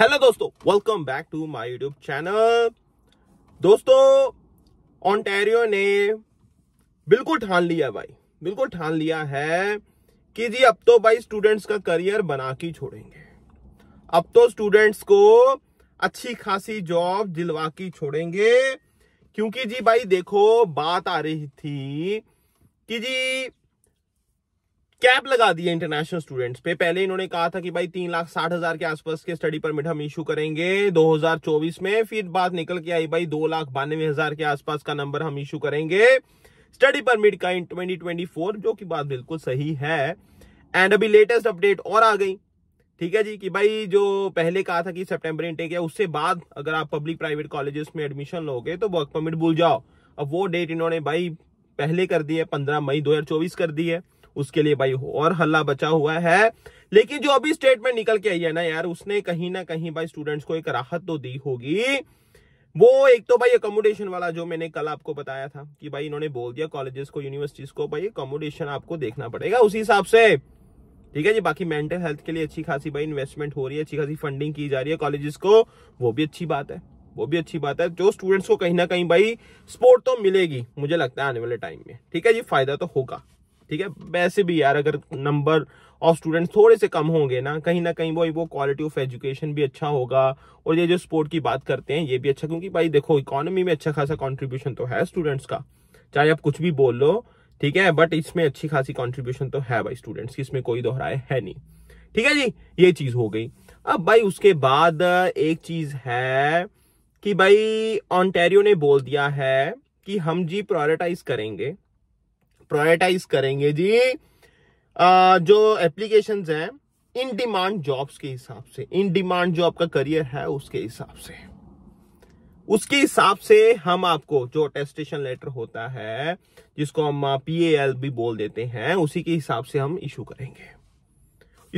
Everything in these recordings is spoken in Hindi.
हेलो दोस्तों welcome back to my YouTube channel दोस्तों ऑन्टेरियो ने बिल्कुल ठान लिया भाई बिल्कुल ठान लिया है कि जी अब तो भाई स्टूडेंट्स का करियर बना के छोड़ेंगे अब तो स्टूडेंट्स को अच्छी खासी जॉब दिलवा के छोड़ेंगे क्योंकि जी भाई देखो बात आ रही थी कि जी कैप लगा दी है इंटरनेशनल स्टूडेंट्स पे पहले इन्होंने कहा था कि भाई तीन लाख साठ हजार के आसपास के स्टडी परमिट हम इशू करेंगे 2024 में फिर बात निकल के आई भाई दो लाख बानवे हजार के आसपास का नंबर हम इशू करेंगे स्टडी परमिट का इन 2024 जो कि बात बिल्कुल सही है एंड अभी लेटेस्ट अपडेट और आ गई ठीक है जी कि भाई जो पहले कहा था कि सेप्टेम्बर इनटेक है उससे बाद अगर आप पब्लिक प्राइवेट कॉलेजेस में एडमिशन लोगे तो वर्क परमिट भूल जाओ अब वो डेट इन्होंने भाई पहले कर दी है पंद्रह मई दो कर दी है उसके लिए भाई और हल्ला बचा हुआ है लेकिन जो अभी स्टेटमेंट निकल के आई है ना यार उसने कहीं ना कहीं भाई स्टूडेंट्स को एक राहत तो दी होगी वो एक तो भाई अकोमोडेशन वाला जो मैंने कल आपको बताया था कि भाई इन्होंने बोल दिया कॉलेजेस को यूनिवर्सिटीज को भाई अकोमोडेशन आपको देखना पड़ेगा उसी हिसाब से ठीक है जी बाकी मेंटल हेल्थ के लिए अच्छी खासी भाई इन्वेस्टमेंट हो रही है अच्छी खासी फंडिंग की जा रही है कॉलेजेस को वो भी अच्छी बात है वो भी अच्छी बात है जो स्टूडेंट्स को कहीं ना कहीं भाई सपोर्ट तो मिलेगी मुझे लगता है आने वाले टाइम में ठीक है जी फायदा तो होगा ठीक है वैसे भी यार अगर नंबर ऑफ स्टूडेंट थोड़े से कम होंगे ना कहीं ना कहीं वो वो क्वालिटी ऑफ एजुकेशन भी अच्छा होगा और ये जो स्पोर्ट की बात करते हैं ये भी अच्छा क्योंकि भाई देखो इकोनॉमी में अच्छा खासा कॉन्ट्रीब्यूशन तो है स्टूडेंट्स का चाहे आप कुछ भी बोल लो ठीक है बट इसमें अच्छी खासी कॉन्ट्रीब्यूशन तो है भाई स्टूडेंट्स की इसमें कोई दोहराए है नहीं ठीक है जी ये चीज हो गई अब भाई उसके बाद एक चीज है कि भाई ऑनटेरियो ने बोल दिया है कि हम जी प्रायोरिटाइज करेंगे प्रायोरिटाइज करेंगे जी आ, जो एप्लीकेशन हैं इन डिमांड जॉब्स के हिसाब से इन डिमांड जो आपका करियर है उसके हिसाब से उसके हिसाब से हम आपको जो टेस्टेशन लेटर होता है जिसको हम पीएएल भी बोल देते हैं उसी के हिसाब से हम इशू करेंगे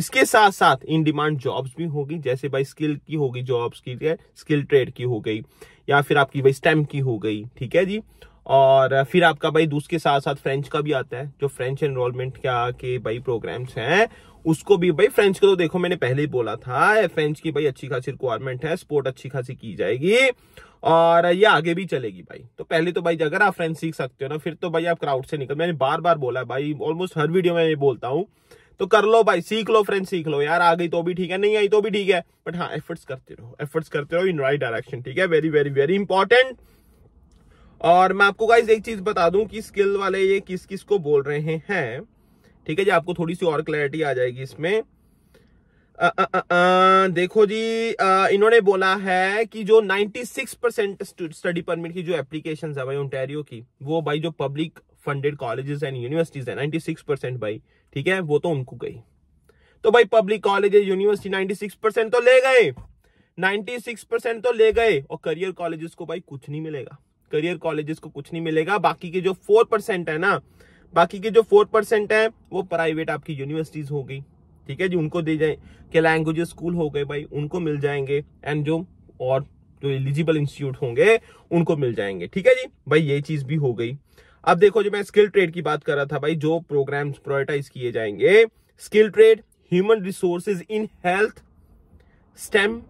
इसके साथ साथ इन डिमांड जॉब्स भी होगी जैसे भाई स्किल की होगी जॉब्स की स्किल ट्रेड की हो गई या फिर आपकी भाई स्टेम की हो गई ठीक है जी और फिर आपका भाई दूसरे साथ साथ फ्रेंच का भी आता है जो फ्रेंच एनरोलमेंट क्या के भाई प्रोग्राम्स हैं उसको भी भाई फ्रेंच का तो देखो मैंने पहले ही बोला था फ्रेंच की भाई अच्छी खासी रिक्वायरमेंट है स्पोर्ट अच्छी खासी की जाएगी और ये आगे भी चलेगी भाई तो पहले तो भाई अगर आप फ्रेंच सीख सकते हो ना फिर तो भाई आप क्राउड से निकल मैंने बार बार बोला भाई ऑलमोस्ट हर वीडियो में ये बोलता हूँ तो कर लो भाई सीख लो फ्रेंच सीख लो यार आ गई तो भी ठीक है नहीं आई तो भी ठीक है बट हाँ एफर्ट्स करते रहो एफर्ट्स करते रहो इन राइट डायरेक्शन ठीक है वेरी वेरी वेरी इंपॉर्टेंट और मैं आपको गाइज एक चीज बता दूं कि स्किल वाले ये किस किस को बोल रहे हैं ठीक है जी आपको थोड़ी सी और क्लैरिटी आ जाएगी इसमें आ, आ, आ, आ, देखो जी आ, इन्होंने बोला है कि जो 96 परसेंट स्टडी परमिट की जो एप्लीकेशन है भाई ओंटेरियो की वो भाई जो public funded colleges and universities है 96 परसेंट भाई ठीक है वो तो उनको गई तो भाई पब्लिक कॉलेज यूनिवर्सिटी 96 परसेंट तो ले गए 96 परसेंट तो ले गए और करियर कॉलेजेस को भाई कुछ नहीं मिलेगा करियर कॉलेजेस को कुछ नहीं मिलेगा बाकी के जो फोर परसेंट है ना बाकी के जो फोर परसेंट है वो प्राइवेट आपकी यूनिवर्सिटीज हो गई ठीक है जी उनको दे जाए के लैंग्वेज स्कूल हो गए भाई उनको मिल जाएंगे एंड जो और जो एलिजिबल इंस्टीट्यूट होंगे उनको मिल जाएंगे ठीक है जी भाई ये चीज भी हो गई अब देखो जो मैं स्किल ट्रेड की बात कर रहा था भाई जो प्रोग्राम प्रायोरिटाइज किए जाएंगे skill trade human resources in health STEM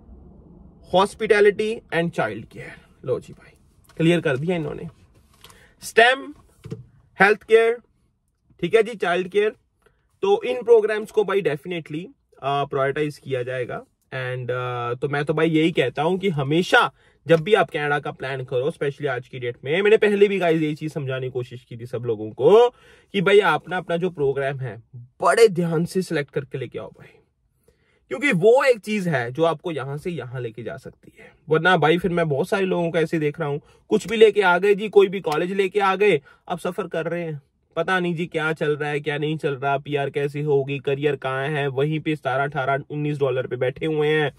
hospitality and child care लो जी भाई क्लियर कर दिया इन्होंने स्टेम हेल्थ केयर ठीक है जी चाइल्ड केयर तो इन प्रोग्राम्स को भाई डेफिनेटली प्रायोरिटाइज किया जाएगा एंड uh, तो मैं तो भाई यही कहता हूं कि हमेशा जब भी आप कनाडा का प्लान करो स्पेशली आज की डेट में मैंने पहले भी गाइस यही चीज समझाने की कोशिश की थी सब लोगों को कि भाई आपना अपना जो प्रोग्राम है बड़े ध्यान से सिलेक्ट करके लेके आओ भाई क्योंकि वो एक चीज है जो आपको यहां से यहां लेके जा सकती है वरना भाई फिर मैं बहुत सारे लोगों को ऐसे देख रहा हूँ कुछ भी लेके आ गए जी कोई भी कॉलेज लेके आ गए अब सफर कर रहे हैं पता नहीं जी क्या चल रहा है क्या नहीं चल रहा पीआर कैसे होगी करियर कहाँ है वहीं पे सतारह अठारह उन्नीस डॉलर पे बैठे हुए हैं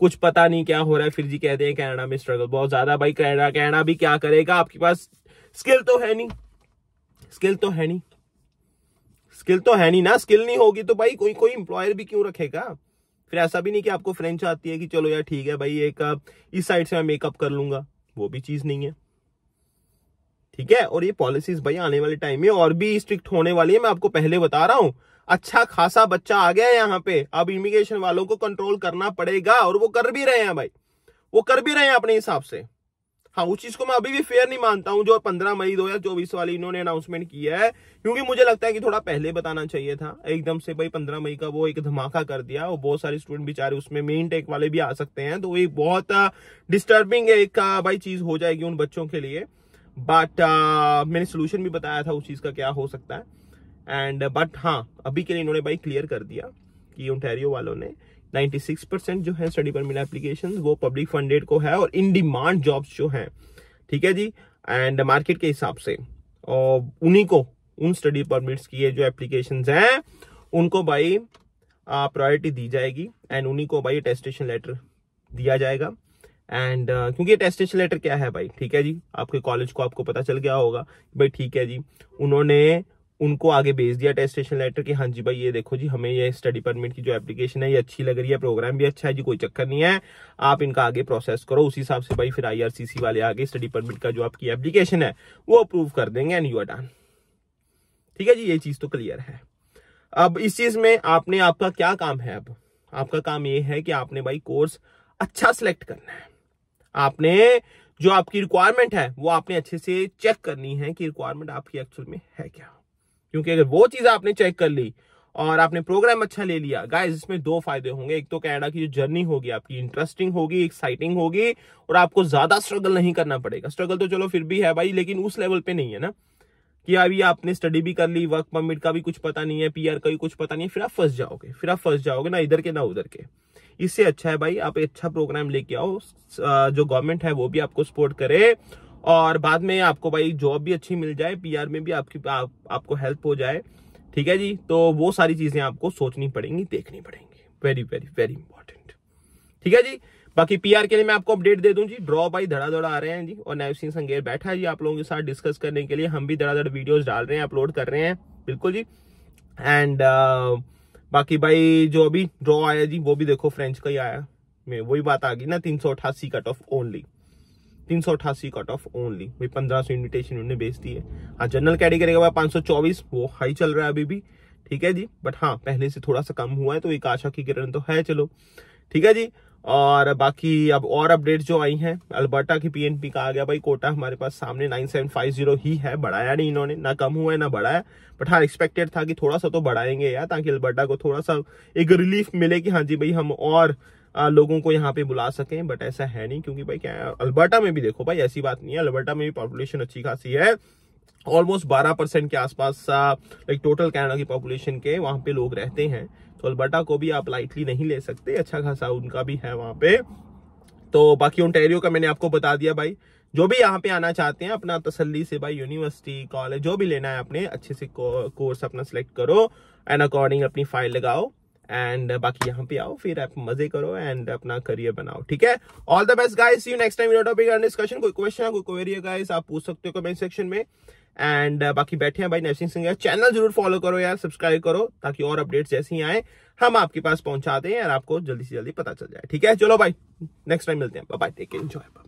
कुछ पता नहीं क्या हो रहा है फिर जी कहते हैं कैनेडा में स्ट्रगल बहुत ज्यादा भाई कैनेडा कैनेडा भी क्या करेगा आपके पास स्किल तो है नहीं स्किल तो है नहीं स्किल तो है नहीं ना स्किल नहीं होगी तो भाई कोई कोई इंप्लॉयर भी क्यों रखेगा फिर ऐसा भी नहीं कि आपको फ्रेंच आती है कि चलो यार ठीक है भाई एक इस साइड से मैं मेकअप कर लूंगा वो भी चीज नहीं है ठीक है और ये पॉलिसीज भाई आने वाले टाइम में और भी स्ट्रिक्ट होने वाली है मैं आपको पहले बता रहा हूं अच्छा खासा बच्चा आ गया है यहाँ पे अब इमिग्रेशन वालों को कंट्रोल करना पड़ेगा और वो कर भी रहे हैं भाई वो कर भी रहे हैं अपने हिसाब से हाँ उस चीज को मैं अभी भी फेयर नहीं मानता हूँ जो पंद्रह मई दो हजार चौबीस वाली इन्होंने अनाउंसमेंट किया है क्योंकि मुझे लगता है कि थोड़ा पहले बताना चाहिए था एकदम से भाई पंद्रह मई का वो एक धमाका कर दिया और बहुत सारे स्टूडेंट बेचारे उसमें मेन टेक वाले भी आ सकते हैं तो एक बहुत डिस्टर्बिंग एक भाई चीज हो जाएगी उन बच्चों के लिए बट मैंने सोल्यूशन भी बताया था उस चीज का क्या हो सकता है एंड बट हाँ अभी के लिए इन्होंने भाई क्लियर कर दिया कि ओंटेरियो वालों ने 96 जो है स्टडी परमिट एप्लीकेशन वो पब्लिक फंडेड को है और इन डिमांड जॉब्स जो है ठीक है जी एंड मार्केट के हिसाब से और उन्हीं को उन स्टडी परमिट्स की जो एप्लीकेशन हैं उनको भाई प्रायोरिटी दी जाएगी एंड उन्हीं को भाई टेस्टेशन लेटर दिया जाएगा एंड uh, क्योंकि टेस्टेशन लेटर क्या है भाई ठीक है जी आपके कॉलेज को आपको पता चल गया होगा भाई ठीक है जी उन्होंने उनको आगे भेज दिया टेस्टेशन लेटर कि हाँ जी भाई ये देखो जी हमें ये स्टडी परमिट की जो एप्लीकेशन है ये अच्छी लग रही है प्रोग्राम भी अच्छा है जी कोई चक्कर नहीं है आप इनका आगे प्रोसेस करो उसी हिसाब से भाई फिर आईआरसीसी वाले आगे स्टडी परमिट का जो आपकी एप्लीकेशन है वो अप्रूव कर देंगे एंड यू आर डन ठीक है जी ये चीज तो क्लियर है अब इस चीज में आपने आपका क्या काम है अब आपका काम ये है कि आपने भाई कोर्स अच्छा सिलेक्ट करना है आपने जो आपकी रिक्वायरमेंट है वो आपने अच्छे से चेक करनी है कि रिक्वायरमेंट आपकी एक्चुअल में है क्या क्योंकि अगर वो चीज आपने चेक कर ली और आपने प्रोग्राम अच्छा ले लिया गाइस इसमें दो फायदे होंगे एक तो कनाडा की जो जर्नी होगी आपकी इंटरेस्टिंग होगी एक्साइटिंग होगी और आपको ज्यादा स्ट्रगल नहीं करना पड़ेगा स्ट्रगल तो चलो फिर भी है भाई लेकिन उस लेवल पे नहीं है ना कि अभी आपने स्टडी भी कर ली वर्क परमिट का भी कुछ पता नहीं है पीआर का भी कुछ पता नहीं है फिर आप फंस जाओगे फिर आप फंस जाओगे ना इधर के ना उधर के इससे अच्छा है भाई आप अच्छा प्रोग्राम लेके आओ जो गवर्नमेंट है वो भी आपको सपोर्ट करे और बाद में आपको भाई जॉब भी अच्छी मिल जाए पीआर में भी आपकी आप, आपको हेल्प हो जाए ठीक है जी तो वो सारी चीजें आपको सोचनी पड़ेंगी देखनी पड़ेंगी वेरी वेरी वेरी इंपॉर्टेंट ठीक है जी बाकी पीआर के लिए मैं आपको अपडेट दे दूं जी ड्रॉ भाई धड़ा धड़ा आ रहे हैं जी और नायब सिंह संगेर बैठा है जी आप लोगों के साथ डिस्कस करने के लिए हम भी धड़ा धड़ वीडियोज डाल रहे हैं अपलोड कर रहे हैं बिल्कुल जी एंड uh, बाकी भाई जो अभी ड्रॉ आया जी वो भी देखो फ्रेंच का ही आया मैं वही बात आ गई ना तीन सौ अठासी कट ऑफ ओनली तीन सौ अठासी कट ऑफ ओनली भाई पंद्रह सौ इन्विटेशन उन्होंने बेच दी है हाँ जनरल कैटेगरी का पाँच सौ चौबीस वो हाई चल रहा है अभी भी ठीक है जी बट हाँ पहले से थोड़ा सा कम हुआ है तो एक आशा की किरण तो है चलो ठीक है जी और बाकी अब और अपडेट जो आई हैं अल्बर्टा की पीएनपी का आ गया भाई कोटा हमारे पास सामने 9750 ही है बढ़ाया नहीं इन्होंने ना कम हुआ है ना बढ़ाया बट हाँ एक्सपेक्टेड था कि थोड़ा सा तो बढ़ाएंगे यार ताकि अल्बर्टा को थोड़ा सा एक रिलीफ मिले कि हाँ जी भाई हम और आ, लोगों को यहाँ पे बुला सकें बट ऐसा है नहीं क्योंकि भाई क्या अल्बर्टा में भी देखो भाई ऐसी बात नहीं है अल्बर्टा में भी पॉपुलेशन अच्छी खासी है ऑलमोस्ट बारह परसेंट के आसपास लाइक टोटल कनाडा की पॉपुलेशन के वहां पे लोग रहते हैं तो अल्बर्टा को भी आप लाइटली नहीं ले सकते अच्छा खासा उनका भी है वहां पे तो बाकी ओंटेरियो का मैंने आपको बता दिया भाई जो भी यहाँ पे आना चाहते हैं अपना तसल्ली से भाई यूनिवर्सिटी कॉलेज जो भी लेना है अपने अच्छे से कोर्स अपना सेलेक्ट करो एंड अकॉर्डिंग अपनी फाइल लगाओ एंड uh, बाकी यहाँ पे आओ फिर आप मजे करो एंड अपना करियर बनाओ ठीक है all the best guys you next time topic discussion कोई क्वेश्चन कोई क्वेरी है गाइस आप पूछ सकते हो कमेंट सेक्शन में एंड uh, बाकी बैठे हैं भाई नरसिंह सिंह चैनल जरूर फॉलो करो यार सब्सक्राइब करो ताकि और अपडेट्स जैसे ही आए हम आपके पास पहुंचाते हैं और आपको जल्दी से जल्दी पता चल जाए ठीक है चलो भाई नेक्स्ट टाइम मिलते हैं बाय टेक एंजॉय